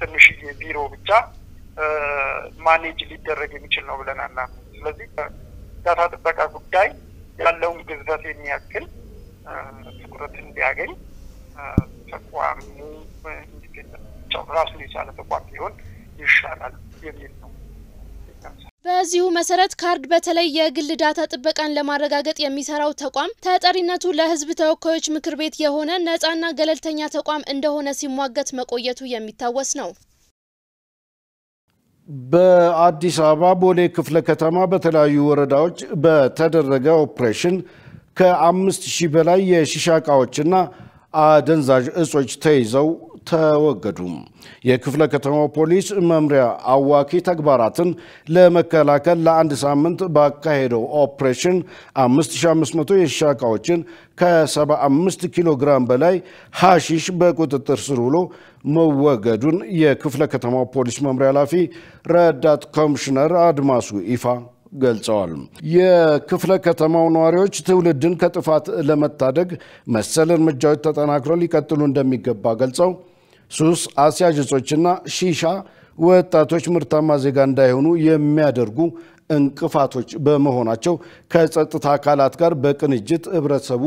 ትንሽዬ ቢሮ ብቻ ማኔጅ ሊደረግ የሚችል ነው ብለናና ስለዚህ ዳታ ጥበቃ ጉዳይ ያለውን ግዝበት የሚያክል ትኩረት እንዲያገኝ ተቋሙ እንዲገለጫው ራሱን የቻለ ተቋም ቢሆን ይሻላል የሚል ነው። በዚሁ መሰረት ካርድ በተለይ የግል ዳታ ጥበቃን ለማረጋገጥ የሚሰራው ተቋም ተጠሪነቱ ለሕዝብ ተወካዮች ምክር ቤት የሆነ ነፃና ገለልተኛ ተቋም እንደሆነ ሲሟገት መቆየቱ የሚታወስ ነው። በአዲስ አበባ ቦሌ ክፍለ ከተማ በተለያዩ ወረዳዎች በተደረገ ኦፕሬሽን ከአምስት ሺህ በላይ የሺሻ እቃዎችና አደንዛዥ እጾች ተይዘው ተወገዱ። የክፍለ ከተማው ፖሊስ መምሪያ አዋኪ ተግባራትን ለመከላከል ለአንድ ሳምንት ባካሄደው ኦፕሬሽን 5500 የሺሻ እቃዎችን ከ75 ኪሎ ግራም በላይ ሐሺሽ በቁጥጥር ስር ውሎ መወገዱን የክፍለ ከተማው ፖሊስ መምሪያ ኃላፊ ረዳት ኮሚሽነር አድማሱ ይፋ ገልጸዋል። የክፍለ ከተማው ነዋሪዎች ትውልድን ከጥፋት ለመታደግ መሰል እርምጃዎች ተጠናክረው ሊቀጥሉ እንደሚገባ ገልጸው ሱስ አስያዥ እጾችና ሺሻ ወጣቶች ምርታማ ዜጋ እንዳይሆኑ የሚያደርጉ እንቅፋቶች በመሆናቸው ከጸጥታ አካላት ጋር በቅንጅት ህብረተሰቡ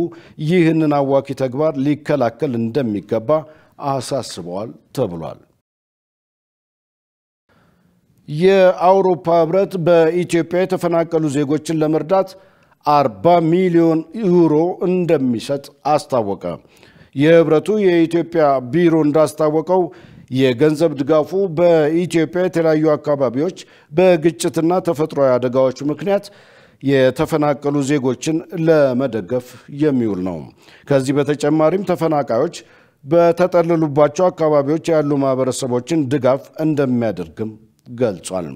ይህንን አዋኪ ተግባር ሊከላከል እንደሚገባ አሳስበዋል ተብሏል። የአውሮፓ ህብረት በኢትዮጵያ የተፈናቀሉ ዜጎችን ለመርዳት 40 ሚሊዮን ዩሮ እንደሚሰጥ አስታወቀ። የህብረቱ የኢትዮጵያ ቢሮ እንዳስታወቀው የገንዘብ ድጋፉ በኢትዮጵያ የተለያዩ አካባቢዎች በግጭትና ተፈጥሯዊ አደጋዎች ምክንያት የተፈናቀሉ ዜጎችን ለመደገፍ የሚውል ነው። ከዚህ በተጨማሪም ተፈናቃዮች በተጠለሉባቸው አካባቢዎች ያሉ ማህበረሰቦችን ድጋፍ እንደሚያደርግም ገልጿል።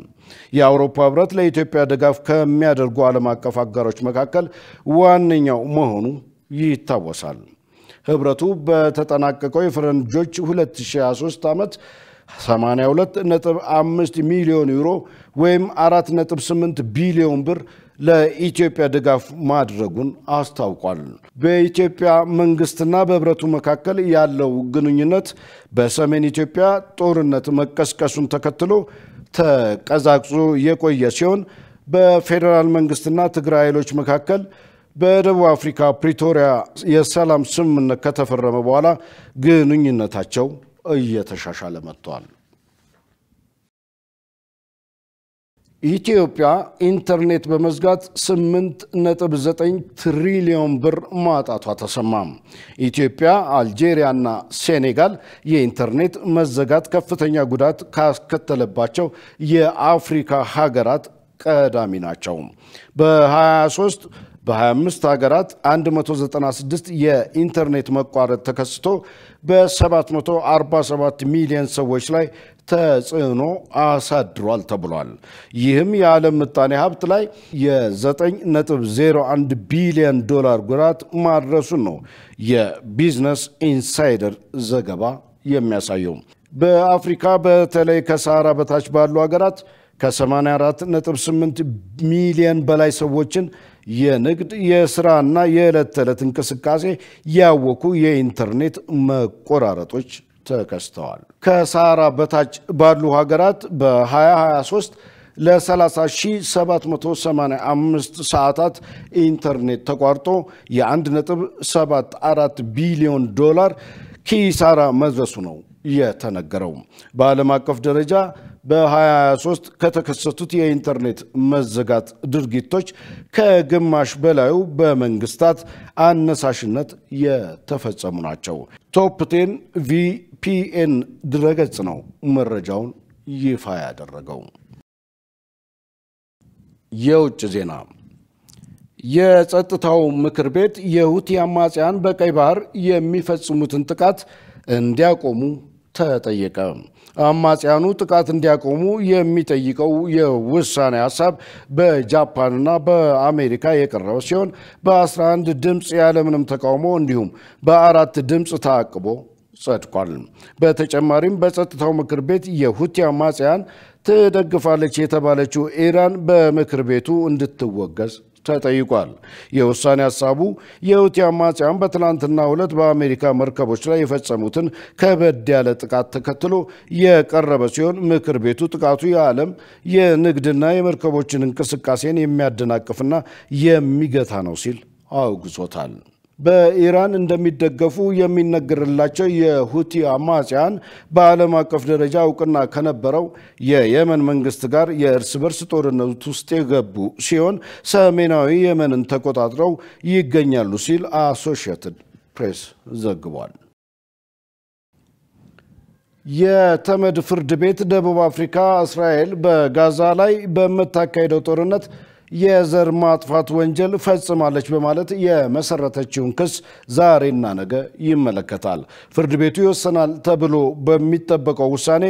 የአውሮፓ ህብረት ለኢትዮጵያ ድጋፍ ከሚያደርጉ ዓለም አቀፍ አጋሮች መካከል ዋነኛው መሆኑ ይታወሳል። ህብረቱ በተጠናቀቀው የፈረንጆች 2023 ዓመት 82.5 ሚሊዮን ዩሮ ወይም 4.8 ቢሊዮን ብር ለኢትዮጵያ ድጋፍ ማድረጉን አስታውቋል። በኢትዮጵያ መንግስትና በህብረቱ መካከል ያለው ግንኙነት በሰሜን ኢትዮጵያ ጦርነት መቀስቀሱን ተከትሎ ተቀዛቅዞ የቆየ ሲሆን በፌዴራል መንግስትና ትግራይ ኃይሎች መካከል በደቡብ አፍሪካ ፕሪቶሪያ የሰላም ስምምነት ከተፈረመ በኋላ ግንኙነታቸው እየተሻሻለ መጥቷል። ኢትዮጵያ ኢንተርኔት በመዝጋት 8.9 ትሪሊዮን ብር ማጣቷ ተሰማም። ኢትዮጵያ፣ አልጄሪያና ሴኔጋል የኢንተርኔት መዘጋት ከፍተኛ ጉዳት ካስከተለባቸው የአፍሪካ ሀገራት ቀዳሚ ናቸው። በ23 በ25 ሀገራት 196 የኢንተርኔት መቋረጥ ተከስቶ በ747 ሚሊዮን ሰዎች ላይ ተጽዕኖ አሳድሯል ተብሏል። ይህም የዓለም ምጣኔ ሀብት ላይ የ9.01 ቢሊዮን ዶላር ጉዳት ማድረሱን ነው የቢዝነስ ኢንሳይደር ዘገባ የሚያሳየው። በአፍሪካ በተለይ ከሰሃራ በታች ባሉ ሀገራት ከ84.8 ሚሊዮን በላይ ሰዎችን የንግድ የስራና የዕለት ተዕለት እንቅስቃሴ ያወኩ የኢንተርኔት መቆራረጦች ተከስተዋል። ከሰሃራ በታች ባሉ ሀገራት በ2023 ለ30785 ሰዓታት ኢንተርኔት ተቋርጦ የ1.74 ቢሊዮን ዶላር ኪሳራ መድረሱ ነው የተነገረው። በዓለም አቀፍ ደረጃ በ23 ከተከሰቱት የኢንተርኔት መዘጋት ድርጊቶች ከግማሽ በላዩ በመንግስታት አነሳሽነት የተፈጸሙ ናቸው። ቶፕቴን ቪፒኤን ድረገጽ ነው መረጃውን ይፋ ያደረገው። የውጭ ዜና የጸጥታው ምክር ቤት የሁቲ አማጽያን በቀይ ባህር የሚፈጽሙትን ጥቃት እንዲያቆሙ ተጠየቀ። አማጽያኑ ጥቃት እንዲያቆሙ የሚጠይቀው የውሳኔ ሀሳብ በጃፓንና በአሜሪካ የቀረበ ሲሆን በ11 ድምፅ ያለምንም ተቃውሞ እንዲሁም በአራት ድምፅ ታቅቦ ጸድቋል። በተጨማሪም በጸጥታው ምክር ቤት የሁቲ አማጽያን ትደግፋለች የተባለችው ኢራን በምክር ቤቱ እንድትወገዝ ተጠይቋል። የውሳኔ ሀሳቡ የሁቲ አማጽያን በትናንትናው ዕለት በአሜሪካ መርከቦች ላይ የፈጸሙትን ከበድ ያለ ጥቃት ተከትሎ የቀረበ ሲሆን ምክር ቤቱ ጥቃቱ የዓለም የንግድና የመርከቦችን እንቅስቃሴን የሚያደናቅፍና የሚገታ ነው ሲል አውግዞታል። በኢራን እንደሚደገፉ የሚነገርላቸው የሁቲ አማጽያን በዓለም አቀፍ ደረጃ እውቅና ከነበረው የየመን መንግስት ጋር የእርስ በርስ ጦርነት ውስጥ የገቡ ሲሆን ሰሜናዊ የመንን ተቆጣጥረው ይገኛሉ ሲል አሶሽየትድ ፕሬስ ዘግቧል። የተመድ ፍርድ ቤት ደቡብ አፍሪካ እስራኤል በጋዛ ላይ በምታካሄደው ጦርነት የዘር ማጥፋት ወንጀል ፈጽማለች በማለት የመሰረተችውን ክስ ዛሬና ነገ ይመለከታል። ፍርድ ቤቱ ይወሰናል ተብሎ በሚጠበቀው ውሳኔ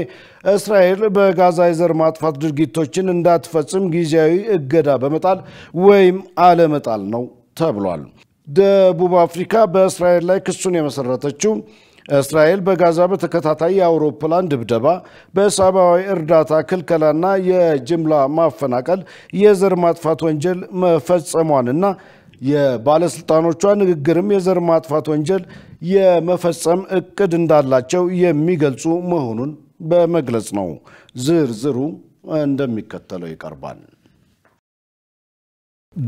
እስራኤል በጋዛ የዘር ማጥፋት ድርጊቶችን እንዳትፈጽም ጊዜያዊ እገዳ በመጣል ወይም አለመጣል ነው ተብሏል። ደቡብ አፍሪካ በእስራኤል ላይ ክሱን የመሰረተችው እስራኤል በጋዛ በተከታታይ የአውሮፕላን ድብደባ፣ በሰብአዊ እርዳታ ክልከላና የጅምላ ማፈናቀል የዘር ማጥፋት ወንጀል መፈጸሟንና የባለስልጣኖቿ ንግግርም የዘር ማጥፋት ወንጀል የመፈጸም እቅድ እንዳላቸው የሚገልጹ መሆኑን በመግለጽ ነው። ዝርዝሩ እንደሚከተለው ይቀርባል።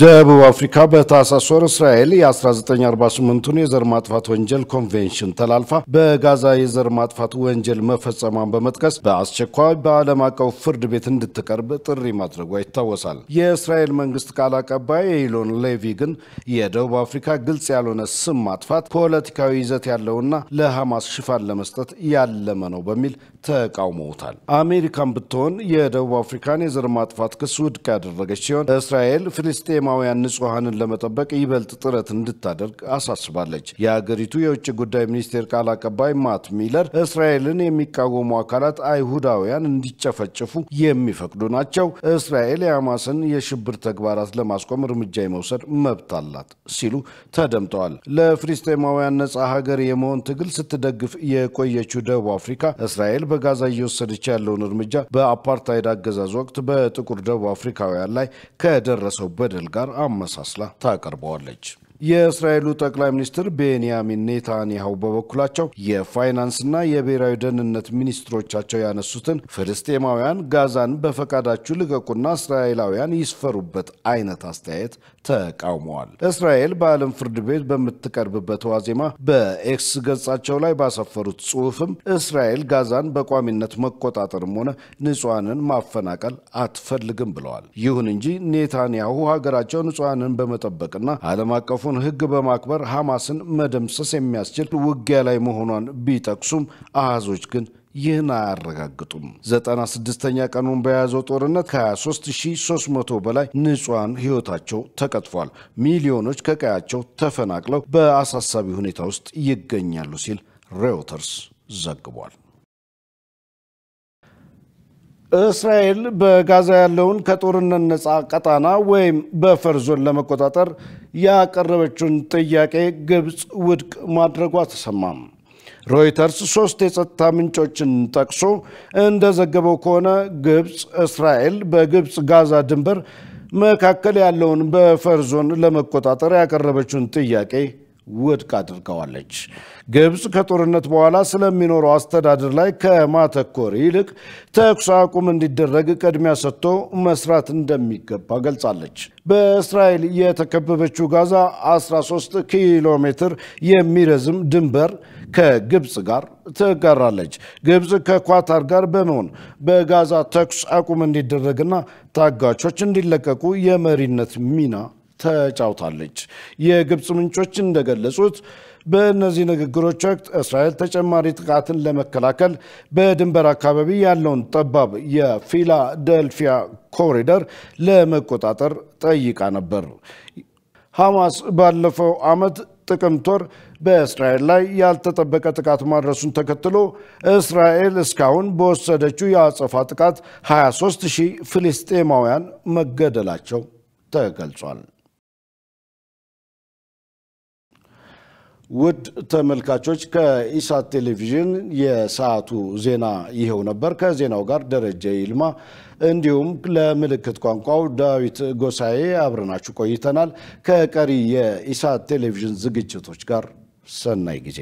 ደቡብ አፍሪካ በታህሳስ ወር እስራኤል የ1948ቱን የዘር ማጥፋት ወንጀል ኮንቬንሽን ተላልፋ በጋዛ የዘር ማጥፋት ወንጀል መፈጸሟን በመጥቀስ በአስቸኳይ በዓለም አቀፍ ፍርድ ቤት እንድትቀርብ ጥሪ ማድረጓ ይታወሳል። የእስራኤል መንግስት ቃል አቀባይ ኢሎን ሌቪ ግን የደቡብ አፍሪካ ግልጽ ያልሆነ ስም ማጥፋት ፖለቲካዊ ይዘት ያለውና ለሐማስ ሽፋን ለመስጠት ያለመ ነው በሚል ተቃውመውታል። አሜሪካን ብትሆን የደቡብ አፍሪካን የዘር ማጥፋት ክስ ውድቅ ያደረገች ሲሆን እስራኤል ፍልስጤ ፍልስጤማውያን ንጹሐንን ለመጠበቅ ይበልጥ ጥረት እንድታደርግ አሳስባለች። የአገሪቱ የውጭ ጉዳይ ሚኒስቴር ቃል አቀባይ ማት ሚለር እስራኤልን የሚቃወሙ አካላት አይሁዳውያን እንዲጨፈጨፉ የሚፈቅዱ ናቸው፣ እስራኤል የሐማስን የሽብር ተግባራት ለማስቆም እርምጃ የመውሰድ መብት አላት ሲሉ ተደምጠዋል። ለፍልስጤማውያን ነጻ ሀገር የመሆን ትግል ስትደግፍ የቆየችው ደቡብ አፍሪካ እስራኤል በጋዛ እየወሰደች ያለውን እርምጃ በአፓርታይድ አገዛዝ ወቅት በጥቁር ደቡብ አፍሪካውያን ላይ ከደረሰው በደል ሞዴል ጋር አመሳስላ ታቀርበዋለች። የእስራኤሉ ጠቅላይ ሚኒስትር ቤንያሚን ኔታንያሁ በበኩላቸው የፋይናንስና የብሔራዊ ደህንነት ሚኒስትሮቻቸው ያነሱትን ፍልስጤማውያን ጋዛን በፈቃዳችሁ ልቀቁና እስራኤላውያን ይስፈሩበት አይነት አስተያየት ተቃውመዋል። እስራኤል በዓለም ፍርድ ቤት በምትቀርብበት ዋዜማ በኤክስ ገጻቸው ላይ ባሰፈሩት ጽሑፍም እስራኤል ጋዛን በቋሚነት መቆጣጠርም ሆነ ንጹሐንን ማፈናቀል አትፈልግም ብለዋል። ይሁን እንጂ ኔታንያሁ ሀገራቸው ንጹሐንን በመጠበቅና ዓለም አቀፉ የሀገሪቱን ሕግ በማክበር ሐማስን መደምሰስ የሚያስችል ውጊያ ላይ መሆኗን ቢጠቅሱም አሃዞች ግን ይህን አያረጋግጡም። 96ኛ ቀኑን በያዘው ጦርነት ከ23300 በላይ ንጹሐን ህይወታቸው ተቀጥፏል። ሚሊዮኖች ከቀያቸው ተፈናቅለው በአሳሳቢ ሁኔታ ውስጥ ይገኛሉ ሲል ሬውተርስ ዘግቧል። እስራኤል በጋዛ ያለውን ከጦርነት ነፃ ቀጣና ወይም በፈር ዞን ለመቆጣጠር ያቀረበችውን ጥያቄ ግብፅ ውድቅ ማድረጓ ተሰማም። ሮይተርስ ሶስት የጸጥታ ምንጮችን ጠቅሶ እንደዘገበው ከሆነ ግብፅ እስራኤል በግብፅ ጋዛ ድንበር መካከል ያለውን በፈር ዞን ለመቆጣጠር ያቀረበችውን ጥያቄ ውድቅ አድርገዋለች። ግብፅ ከጦርነት በኋላ ስለሚኖረው አስተዳደር ላይ ከማተኮር ይልቅ ተኩስ አቁም እንዲደረግ ቅድሚያ ሰጥቶ መስራት እንደሚገባ ገልጻለች። በእስራኤል የተከበበችው ጋዛ 13 ኪሎ ሜትር የሚረዝም ድንበር ከግብፅ ጋር ትጋራለች። ግብፅ ከኳታር ጋር በመሆን በጋዛ ተኩስ አቁም እንዲደረግና ታጋቾች እንዲለቀቁ የመሪነት ሚና ተጫውታለች። የግብፅ ምንጮች እንደገለጹት በእነዚህ ንግግሮች ወቅት እስራኤል ተጨማሪ ጥቃትን ለመከላከል በድንበር አካባቢ ያለውን ጠባብ የፊላደልፊያ ኮሪደር ለመቆጣጠር ጠይቃ ነበር። ሐማስ ባለፈው ዓመት ጥቅምት ወር በእስራኤል ላይ ያልተጠበቀ ጥቃት ማድረሱን ተከትሎ እስራኤል እስካሁን በወሰደችው የአጸፋ ጥቃት 23 ሺህ ፍልስጤማውያን መገደላቸው ተገልጿል። ውድ ተመልካቾች ከኢሳት ቴሌቪዥን የሰዓቱ ዜና ይኸው ነበር። ከዜናው ጋር ደረጀ ይልማ እንዲሁም ለምልክት ቋንቋው ዳዊት ጎሳዬ አብረናችሁ ቆይተናል። ከቀሪ የኢሳት ቴሌቪዥን ዝግጅቶች ጋር ሰናይ ጊዜ